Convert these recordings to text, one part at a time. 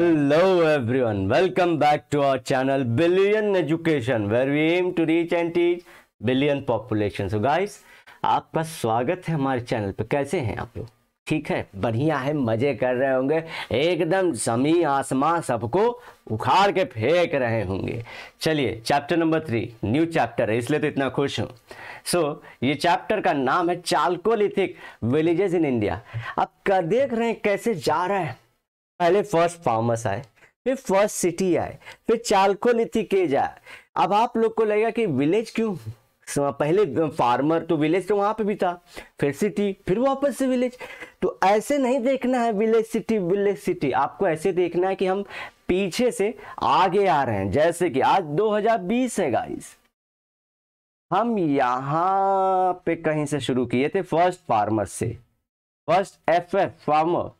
Hello everyone, welcome back to our channel Billion Education where we aim to reach and teach billion population. So guys, आपका स्वागत है हमारे channel पे कैसे हैं आप लोग ठीक है बढ़िया है मजे कर रहे होंगे एकदम समी आसमां सबको उखाड़ के फेंक रहे होंगे चलिए chapter number three new chapter है इसलिए तो इतना खुश हूँ सो so, ये चैप्टर का नाम है चालकोलिथिक विलेजेस इन इंडिया अब कर देख रहे हैं कैसे जा रहा है पहले फर्स्ट फार्मर्स आए फिर फर्स्ट सिटी आए फिर चालको नीति आए अब आप लोग को लगेगा कि विलेज क्यों तो पहले फार्मर तो विलेज तो वहां पे भी था फिर सिटी फिर वापस से विलेज तो ऐसे नहीं देखना है विलेज सिटी विलेज सिटी आपको ऐसे देखना है कि हम पीछे से आगे आ रहे हैं जैसे कि आज 2020 है गाइस हम यहाँ पे कहीं से शुरू किए थे फर्स्ट फार्मर से फर्स्ट एफ एफ फार्मर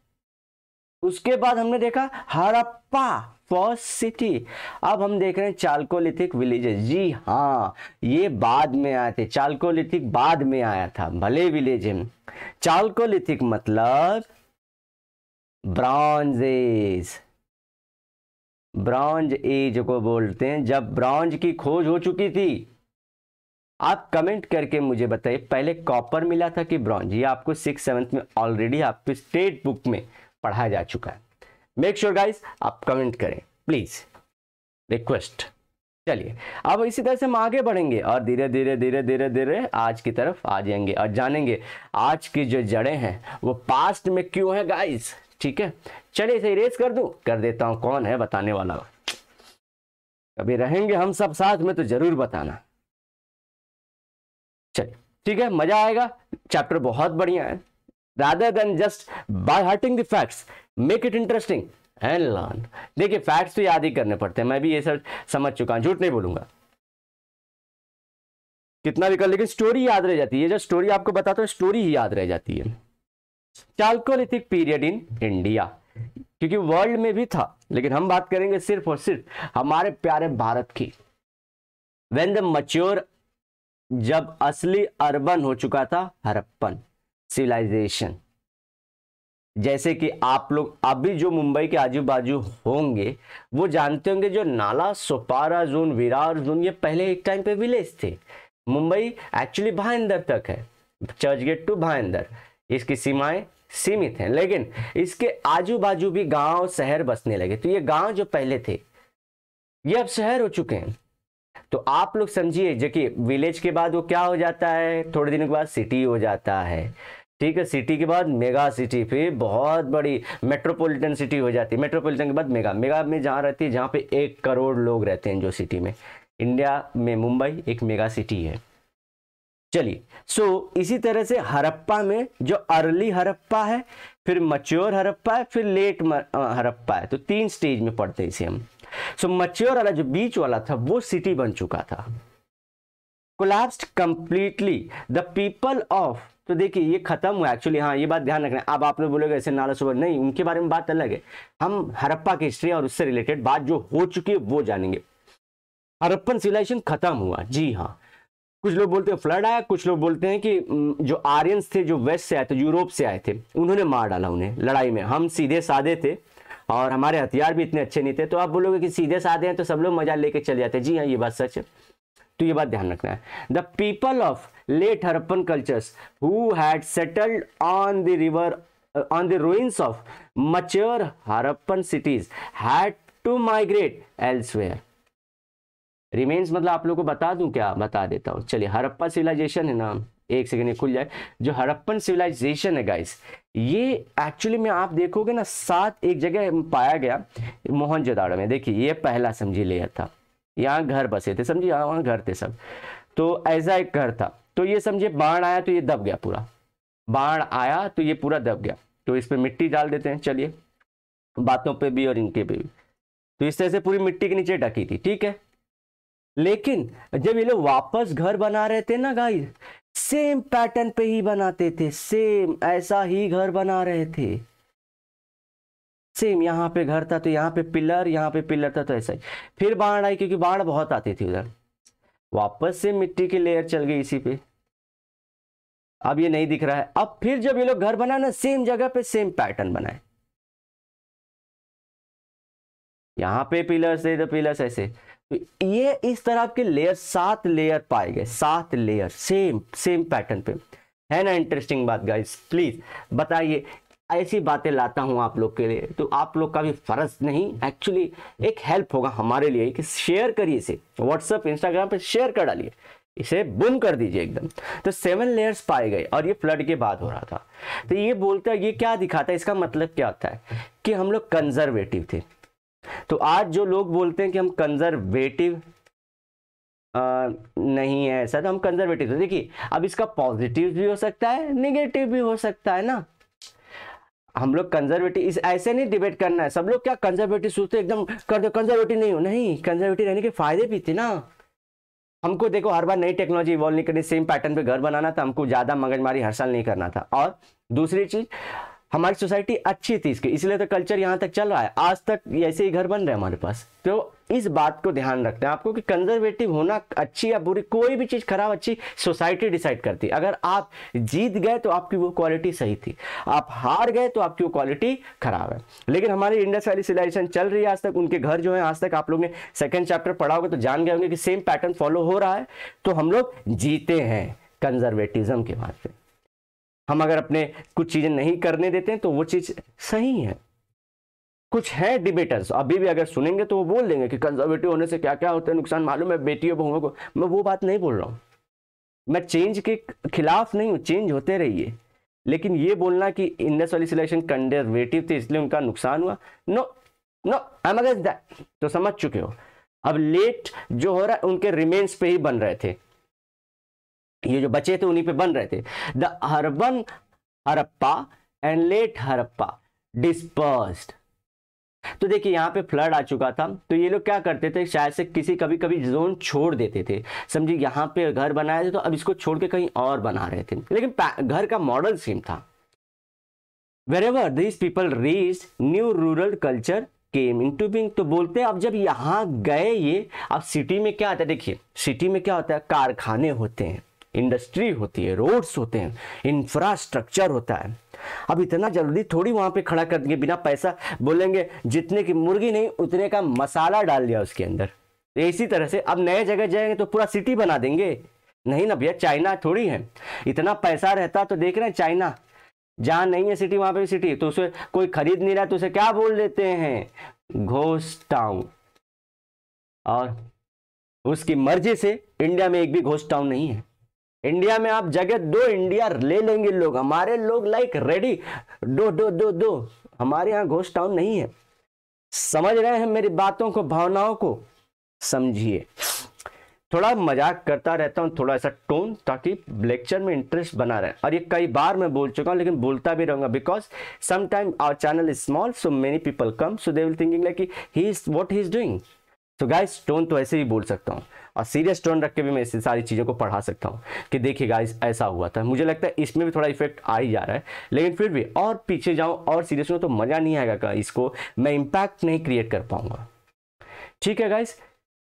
उसके बाद हमने देखा हरप्पा फर्स्ट सिटी अब हम देख रहे हैं चालकोलिथिक विलेजेस जी हाँ ये बाद में आए थे चालकोलिथिक बाद में आया था भले विलेज चालकोलिथिक मतलब ब्रॉन्ज एज ब्रॉन्ज एज को बोलते हैं जब ब्रॉन्ज की खोज हो चुकी थी आप कमेंट करके मुझे बताइए पहले कॉपर मिला था कि ब्रॉन्ज ये आपको सिक्स सेवंथ में ऑलरेडी आपके स्टेट बुक में पढ़ाया जा चुका है मेक श्योर गाइस आप कमेंट करें प्लीज रिक्वेस्ट चलिए अब इसी तरह से हम आगे बढ़ेंगे और धीरे धीरे धीरे धीरे धीरे आज की तरफ आ जाएंगे और जानेंगे आज की जो जड़ें हैं वो पास्ट में क्यों है गाइस ठीक है चलिए इसे इरेज कर दूं कर देता हूं कौन है बताने वाला कभी रहेंगे हम सब साथ में तो जरूर बताना चलिए ठीक है मजा आएगा चैप्टर बहुत बढ़िया है rather than just by hurting the facts make it interesting and learn dekhi facts तो याद ही करने पड़ते हैं मैं भी ये सब समझ चुका हूँ झूठ नहीं बोलूंगा कितना भी कर लेकिन स्टोरी याद रह जाती है जो स्टोरी आपको बताता हूँ स्टोरी ही याद रह जाती है चाल्कोलिथिक पीरियड इन इंडिया क्योंकि वर्ल्ड में भी था लेकिन हम बात करेंगे सिर्फ और सिर्फ हमारे प्यारे भारत की वेन द मच्योर जब असली अर्बन हो चुका था हरप्पन सिविलाइजेशन जैसे कि आप लोग अभी जो मुंबई के आजू बाजू होंगे वो जानते होंगे जो नाला सोपारा जोन विरार जोन ये पहले एक टाइम पे विलेज थे मुंबई एक्चुअली भाईंदर तक है चर्च गेट टू भाईंदर इसकी सीमाएं सीमित हैं लेकिन इसके आजू बाजू भी गांव शहर बसने लगे तो ये गांव जो पहले थे ये अब शहर हो चुके हैं तो आप लोग समझिए जबकि विलेज के बाद वो क्या हो जाता है थोड़े दिनों के बाद सिटी हो जाता है ठीक है सिटी के बाद मेगा सिटी फिर बहुत बड़ी मेट्रोपॉलिटन सिटी हो जाती है मेट्रोपॉलिटन के बाद मेगा मेगा में जहाँ रहती है जहाँ पे एक करोड़ लोग रहते हैं जो सिटी में इंडिया में मुंबई एक मेगा सिटी है चलिए सो so, इसी तरह से हरप्पा में जो अर्ली हरप्पा है फिर मच्योर हरप्पा है फिर लेट हरप्पा है तो तीन स्टेज में पढ़ते हैं इसे हम सो so, मच्योर वाला जो बीच वाला था वो सिटी बन चुका था collapsed completely the people of तो देखिए ये खत्म हुआ एक्चुअली हाँ ये बात ध्यान रखना अब आप लोग बोलेगा ऐसे नाला सुबह नहीं उनके बारे में बात अलग है हम हरप्पा की हिस्ट्री और उससे रिलेटेड बात जो हो चुकी है वो जानेंगे हरप्पन सिविलाइजेशन खत्म हुआ जी हाँ कुछ लोग बोलते हैं फ्लड आया कुछ लोग बोलते हैं कि जो आर्यंस थे जो वेस्ट से आए थे यूरोप से आए थे उन्होंने मार डाला उन्हें लड़ाई में हम सीधे साधे थे और हमारे हथियार भी इतने अच्छे नहीं थे तो आप बोलोगे कि सीधे साधे हैं तो सब लोग मजा लेके चले जाते हैं जी हाँ ये बात सच है तो ये बात ध्यान रखना है the people of late Harappan cultures who had settled on the river on the ruins of mature Harappan cities had to migrate elsewhere remains मतलब आप लोग को बता दूं क्या बता देता हूँ चलिए हरप्पा सिविलाइजेशन है ना एक सेकेंड खुल जाए जो हरप्पन सिविलाइजेशन है गाइस ये एक्चुअली में आप देखोगे ना सात एक जगह पाया गया मोहनजोदाड़ो में देखिए ये पहला समझी लिया था यहाँ घर बसे थे समझिए यहाँ वहाँ घर थे सब तो ऐसा एक घर था तो ये समझिए बाढ़ आया तो ये दब गया पूरा बाढ़ आया तो ये पूरा दब गया तो इस पर मिट्टी डाल देते हैं चलिए बातों पे भी और इनके पे भी तो इस तरह से पूरी मिट्टी के नीचे ढकी थी ठीक है लेकिन जब ये लोग वापस घर बना रहे थे ना गाइस सेम पैटर्न पे ही बनाते थे सेम ऐसा ही घर बना रहे थे सेम यहाँ पे घर था तो यहाँ पे पिलर यहाँ पे पिलर था तो ऐसा ही फिर बाढ़ आई क्योंकि बाढ़ बहुत आती थी उधर वापस से मिट्टी की लेयर चल गई इसी पे अब ये नहीं दिख रहा है अब फिर जब ये लोग घर बना ना सेम जगह पे सेम पैटर्न बनाए यहाँ पे पिलर्स है तो पिलर्स ऐसे तो ये इस तरह आपके लेयर सात लेयर पाए गए सात लेयर सेम सेम पैटर्न पे है ना इंटरेस्टिंग बात गाइस प्लीज बताइए ऐसी बातें लाता हूँ आप लोग के लिए तो आप लोग का भी फ़र्ज नहीं एक्चुअली एक हेल्प होगा हमारे लिए कि शेयर करिए इसे व्हाट्सअप इंस्टाग्राम पे शेयर कर डालिए इसे बुम कर दीजिए एकदम तो सेवन लेयर्स पाए गए और ये फ्लड के बाद हो रहा था तो ये बोलता है ये क्या दिखाता है इसका मतलब क्या होता है कि हम लोग कंजर्वेटिव थे तो आज जो लोग बोलते हैं कि हम कंजर्वेटिव आ, नहीं है ऐसा तो हम कंजर्वेटिव देखिए अब इसका पॉजिटिव भी हो सकता है निगेटिव भी हो सकता है ना हम लोग कंजर्वेटिव इस ऐसे नहीं डिबेट करना है सब लोग क्या कंजर्वेटिव सोचते एकदम कर दो कंजर्वेटिव नहीं हो नहीं कंजर्वेटिव रहने के फायदे भी थे ना हमको देखो हर बार नई टेक्नोलॉजी इवॉल्व नहीं करनी सेम पैटर्न पे घर बनाना था हमको ज़्यादा मगजमारी हर साल नहीं करना था और दूसरी चीज़ हमारी सोसाइटी अच्छी थी इसकी इसलिए तो कल्चर यहाँ तक चल रहा है आज तक ऐसे ही घर बन रहे हैं हमारे पास तो इस बात को ध्यान रखते हैं आपको कि कंजर्वेटिव होना अच्छी या बुरी कोई भी चीज़ खराब अच्छी सोसाइटी डिसाइड करती है अगर आप जीत गए तो आपकी वो क्वालिटी सही थी आप हार गए तो आपकी वो क्वालिटी खराब है लेकिन हमारी इंडस वैली सिविलाइजेशन चल रही है आज तक उनके घर जो है आज तक आप लोग ने सेकेंड चैप्टर पढ़ा होगा तो जान गए होंगे कि सेम पैटर्न फॉलो हो रहा है तो हम लोग जीते हैं कंजर्वेटिज्म के बाद हम अगर अपने कुछ चीज़ें नहीं करने देते हैं तो वो चीज़ सही है कुछ है डिबेटर्स अभी भी अगर सुनेंगे तो वो बोल देंगे कि कंजर्वेटिव होने से क्या क्या होता है नुकसान मालूम है बेटियों बहुओं को मैं वो बात नहीं बोल रहा हूँ मैं चेंज के खिलाफ नहीं हूँ चेंज होते रहिए लेकिन ये बोलना कि इंडस वाली सिलेक्शन कंजर्वेटिव थे इसलिए उनका नुकसान हुआ no no I am against that तो समझ चुके हो अब लेट जो हो रहा है उनके रिमेन्स पे ही बन रहे थे ये जो बचे थे उन्हीं पे बन रहे थे the urban Harappa and late Harappa disperse तो देखिए यहाँ पे फ्लड आ चुका था तो ये लोग क्या करते थे शायद से किसी कभी कभी जोन छोड़ देते थे समझिए यहाँ पे घर बनाए थे तो अब इसको छोड़ के कहीं और बना रहे थे लेकिन घर का मॉडल सेम था wherever this people reach new rural culture came into being तो बोलते हैं अब जब यहाँ गए ये अब सिटी में क्या आता है देखिए सिटी में क्या होता है कारखाने होते हैं इंडस्ट्री होती है रोड्स होते हैं इंफ्रास्ट्रक्चर होता है अब इतना जल्दी थोड़ी वहां पे खड़ा कर देंगे बिना पैसा बोलेंगे जितने की मुर्गी नहीं उतने का मसाला डाल दिया उसके अंदर तो इसी तरह से अब नए जगह जाएंगे तो पूरा सिटी बना देंगे नहीं ना भैया चाइना थोड़ी है इतना पैसा रहता तो देख रहे हैं चाइना जहाँ नहीं है सिटी वहाँ पे सिटी तो उसे कोई खरीद नहीं रहा तो उसे क्या बोल देते हैं घोष टाउन और उसकी मर्जी से इंडिया में एक भी घोष टाउन नहीं है इंडिया में आप जगह दो इंडिया ले लेंगे लोग हमारे लोग लाइक रेडी दो दो दो दो हमारे यहाँ घोष टाउन नहीं है समझ रहे हैं मेरी बातों को भावनाओं को समझिए थोड़ा मजाक करता रहता हूँ थोड़ा ऐसा टोन ताकि लेक्चर में इंटरेस्ट बना रहे और ये कई बार मैं बोल चुका हूँ लेकिन बोलता भी रहूँगा because sometime our channel is small so many people come so they will thinking like he is what he is doing तो गाइस टोन तो ऐसे ही बोल सकता हूँ और सीरियस टोन रख के भी मैं इस सारी चीज़ों को पढ़ा सकता हूँ कि देखिए गाइस ऐसा हुआ था मुझे लगता है इसमें भी थोड़ा इफेक्ट आ ही जा रहा है लेकिन फिर भी और पीछे जाऊँ और सीरियस हो तो मज़ा नहीं आएगा इसको मैं इम्पैक्ट नहीं क्रिएट कर पाऊँगा ठीक है गाइस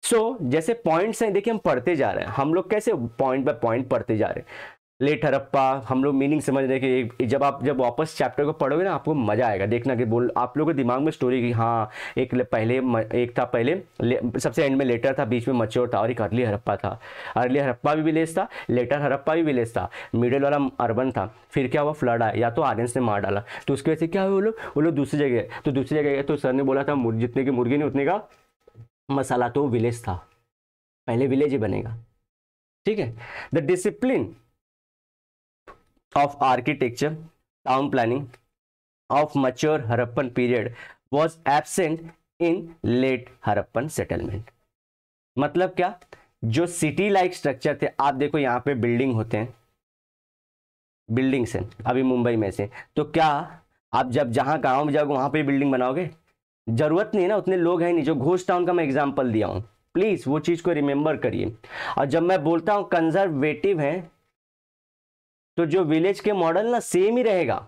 सो so, जैसे पॉइंट्स हैं देखिए हम पढ़ते जा रहे हैं हम लोग कैसे पॉइंट बाय पॉइंट पढ़ते जा रहे हैं लेट हरप्पा हम लोग मीनिंग समझ रहे हैं कि जब आप जब वापस चैप्टर को पढ़ोगे ना आपको मज़ा आएगा देखना कि बोल आप लोगों के दिमाग में स्टोरी की हाँ एक पहले एक था पहले सबसे एंड में लेटर था बीच में मच्योर था और एक अर्ली हरप्पा था अर्ली हरप्पा भी विलेज था लेटर हरप्पा भी विलेज था मिडिल वाला अर्बन था फिर क्या हुआ फ्लड आया या तो आर्यंस ने मार डाला तो उसकी वजह से क्या हुआ वो लोग वो लोग दूसरी जगह तो दूसरी जगह गए तो सर ने बोला था जितने की मुर्गी नहीं उतने का मसाला तो विलेज था पहले विलेज ही बनेगा ठीक है the discipline of architecture town planning of mature Harappan period was absent in late Harappan settlement मतलब क्या जो सिटी लाइक स्ट्रक्चर थे आप देखो यहाँ पे बिल्डिंग होते हैं बिल्डिंग्स हैं अभी मुंबई में से तो क्या आप जब जहाँ गाँव में जाओगे वहाँ पे बिल्डिंग बनाओगे जरूरत नहीं है ना उतने लोग हैं नहीं जो घोष टाउन का मैं एग्जाम्पल दिया हूँ प्लीज़ वो चीज़ को रिमेंबर करिए और जब मैं बोलता हूँ कंजर्वेटिव हैं तो जो विलेज के मॉडल ना सेम ही रहेगा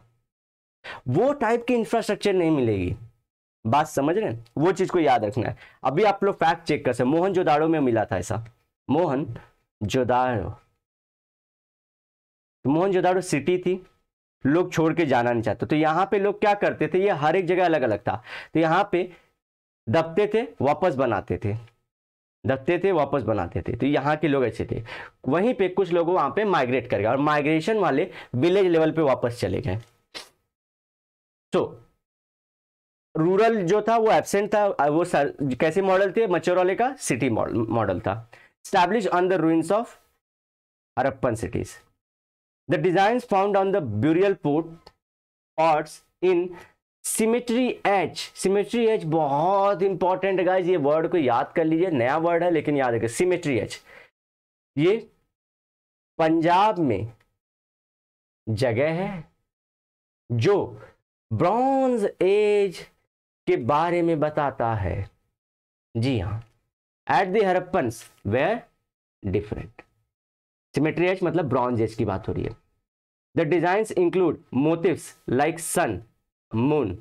वो टाइप की इंफ्रास्ट्रक्चर नहीं मिलेगी बात समझ रहे हैं वो चीज को याद रखना है अभी आप लोग फैक्ट चेक कर सकते मोहन जोदाड़ो में मिला था ऐसा मोहन जोदाड़ो तो मोहन जोदाड़ो सिटी थी लोग छोड़ के जाना नहीं चाहते तो यहां पे लोग क्या करते थे ये हर एक जगह अलग अलग था तो यहाँ पे दबते थे वापस बनाते थे धकते थे वापस बनाते थे तो यहाँ के लोग ऐसे थे वहीं पे कुछ लोग वहाँ पे माइग्रेट कर गए और माइग्रेशन वाले विलेज लेवल पे वापस चले गए तो रूरल जो था वो एबसेंट था वो सर, कैसे मॉडल थे मच्छर वाले का सिटी मॉडल था establish on the ruins of Harappan cities the design found on the burial port orts in cemetery H cemetery H बहुत इंपॉर्टेंट है गाइज ये वर्ड को याद कर लीजिए नया वर्ड है लेकिन याद रखिए सिमेट्री एच ये पंजाब में जगह है जो ब्रॉन्ज एज के बारे में बताता है जी हाँ at the way different cemetery H मतलब ब्रॉन्ज एज की बात हो रही है the design include motif like sun moon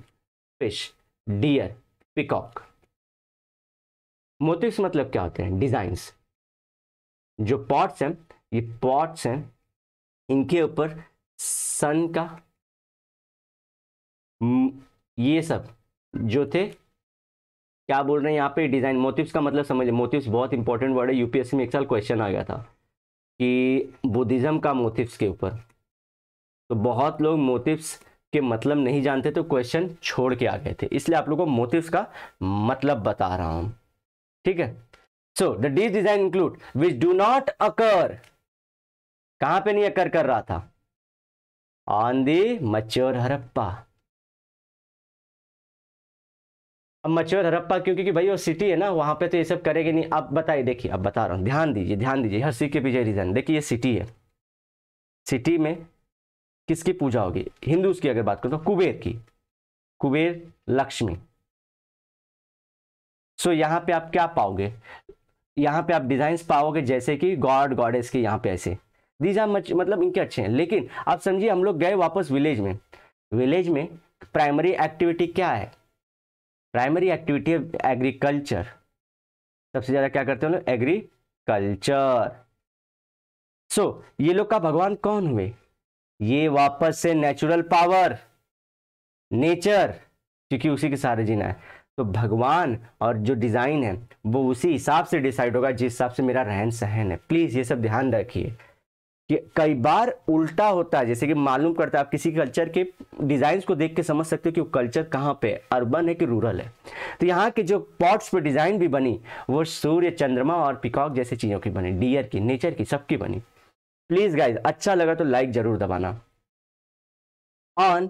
fish deer peacock motifs मतलब क्या होते हैं डिजाइंस जो पॉट्स हैं ये पॉट्स हैं इनके ऊपर सन का ये सब जो थे क्या बोल रहे हैं यहाँ पे डिजाइन मोटिव्स का मतलब समझ मोटिव्स बहुत इंपॉर्टेंट वर्ड है यूपीएससी में एक साल क्वेश्चन आ गया था कि बुद्धिज्म का मोटिव्स के ऊपर तो बहुत लोग मोटिव्स के मतलब नहीं जानते तो क्वेश्चन छोड़ के आ गए थे इसलिए आप लोगों को मोटिव का मतलब बता रहा हूं ठीक है so the these design include which do not occur कहां पे नहीं अकर कर रहा था ऑन दी मच्योर हरप्पा अब मच्योर हरप्पा क्योंकि कि भाई वो सिटी है ना वहां पे तो ये सब करेगी नहीं आप बताइए देखिए अब बता रहा हूं ध्यान दीजिए ध्यान दीजिए हर सी के पीछे रीजन देखिए ये सिटी है सिटी में किसकी पूजा होगी हिंदूज की अगर बात करूं तो कुबेर की कुबेर लक्ष्मी सो so, यहाँ पे आप क्या पाओगे यहाँ पे आप डिजाइंस पाओगे जैसे कि गॉड गॉडेस के यहाँ पे ऐसे दीज आर मच मतलब इनके अच्छे हैं लेकिन आप समझिए हम लोग गए वापस विलेज में विलेज में प्राइमरी एक्टिविटी क्या है प्राइमरी एक्टिविटी है एग्रीकल्चर सबसे ज़्यादा क्या करते हैं लोग एग्रीकल्चर सो so, ये लोग का भगवान कौन हुए ये वापस से नेचुरल पावर नेचर क्योंकि उसी के सारे जीना है तो भगवान और जो डिज़ाइन है वो उसी हिसाब से डिसाइड होगा जिस हिसाब से मेरा रहन सहन है प्लीज़ ये सब ध्यान रखिए कि कई बार उल्टा होता है जैसे कि मालूम करता है आप किसी कल्चर के डिज़ाइन को देख के समझ सकते हो कि वो कल्चर कहाँ पे अर्बन है कि रूरल है तो यहाँ के जो पॉट्स पे डिज़ाइन भी बनी वो सूर्य चंद्रमा और पिकॉक जैसी चीज़ों की बनी डियर की नेचर की सबकी बनी प्लीज गाइज अच्छा लगा तो लाइक जरूर दबाना ऑन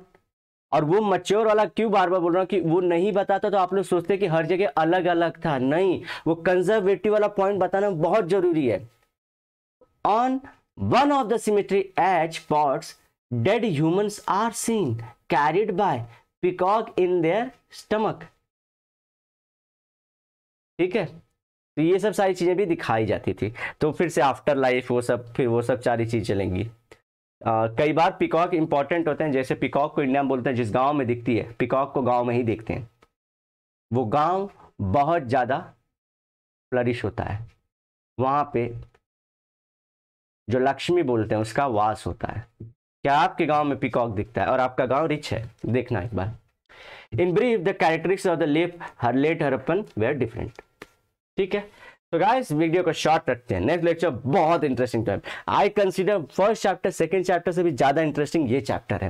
और वो मच्योर वाला क्यों बार बार बोल रहा हूँ कि वो नहीं बताता तो आप लोग सोचते कि हर जगह अलग अलग था नहीं वो कंजर्वेटिव वाला पॉइंट बताना बहुत जरूरी है on one of the cemetery H pots dead humans are seen carried by peacock in their stomach ठीक है तो ये सब सारी चीज़ें भी दिखाई जाती थी तो फिर से आफ्टर लाइफ वो सब फिर वो सब सारी चीज़ चलेंगी कई बार पिकॉक इंपॉर्टेंट होते हैं जैसे पिकॉक को इंडिया में बोलते हैं जिस गांव में दिखती है पिकॉक को गांव में ही देखते हैं वो गांव बहुत ज़्यादा फ्लरिश होता है वहाँ पे जो लक्ष्मी बोलते हैं उसका वास होता है क्या आपके गाँव में पिकॉक दिखता है और आपका गाँव रिच है देखना एक बार in brief the characteristics of the left her late upon where different ठीक है तो गाइस वीडियो को शॉर्ट रखते हैं नेक्स्ट लेक्चर बहुत interesting time I consider first chapter second chapter से भी ज़्यादा इंटरेस्टिंग ये चैप्टर है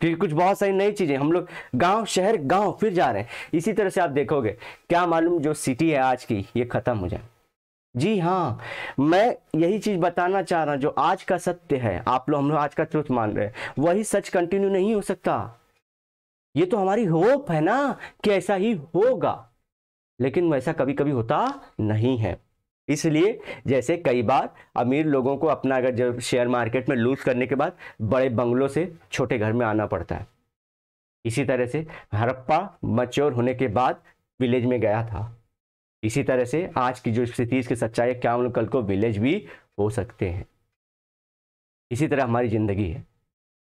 क्योंकि कुछ बहुत सारी नई चीज़ें हम लोग गांव शहर गांव फिर जा रहे हैं इसी तरह से आप देखोगे क्या मालूम जो सिटी है आज की ये ख़त्म हो जाए जी हाँ मैं यही चीज़ बताना चाह रहा हूँ जो आज का सत्य है आप लोग हम लोग आज का ट्रुथ मान रहे हैं वही सच कंटिन्यू नहीं हो सकता ये तो हमारी होप है ना कि ऐसा ही होगा लेकिन वैसा कभी कभी होता नहीं है इसलिए जैसे कई बार अमीर लोगों को अपना अगर जब शेयर मार्केट में लूज करने के बाद बड़े बंगलों से छोटे घर में आना पड़ता है इसी तरह से हड़प्पा मच्योर होने के बाद विलेज में गया था इसी तरह से आज की जो स्थिति इसकी सच्चाई है क्या हम लोग कल को विलेज भी हो सकते हैं इसी तरह हमारी ज़िंदगी है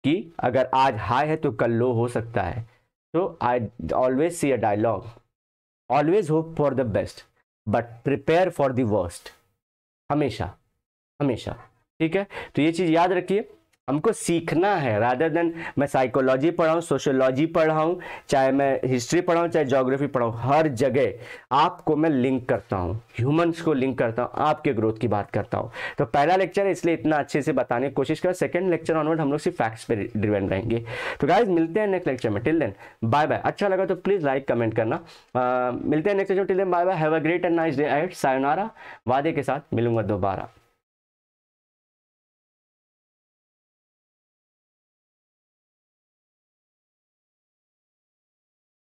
कि अगर आज हाई है तो कल लो हो सकता है तो I always see a dialogue always hope for the best but prepare for the worst हमेशा हमेशा ठीक है तो ये चीज़ याद रखिए हमको सीखना है राधर देन मैं साइकोलॉजी पढ़ाऊँ सोशोलॉजी पढ़ाऊँ चाहे मैं हिस्ट्री पढ़ाऊँ चाहे जोग्राफी पढ़ाऊँ हर जगह आपको मैं लिंक करता हूँ ह्यूमंस को लिंक करता हूँ आपके ग्रोथ की बात करता हूँ तो पहला लेक्चर इसलिए इतना अच्छे से बताने की कोशिश कर सेकेंड लेक्चर ऑनवर्ड हम लोग सिर्फ फैक्ट्स पर डिपेंड रहेंगे तो गाइज मिलते हैं नेक्स्ट लेक्चर में टिल देन बाय बाय अच्छा लगा तो प्लीज़ लाइक कमेंट करना मिलते हैं next lecture till then bye bye have a great and nice day at sayonara वादे के साथ मिलूंगा दोबारा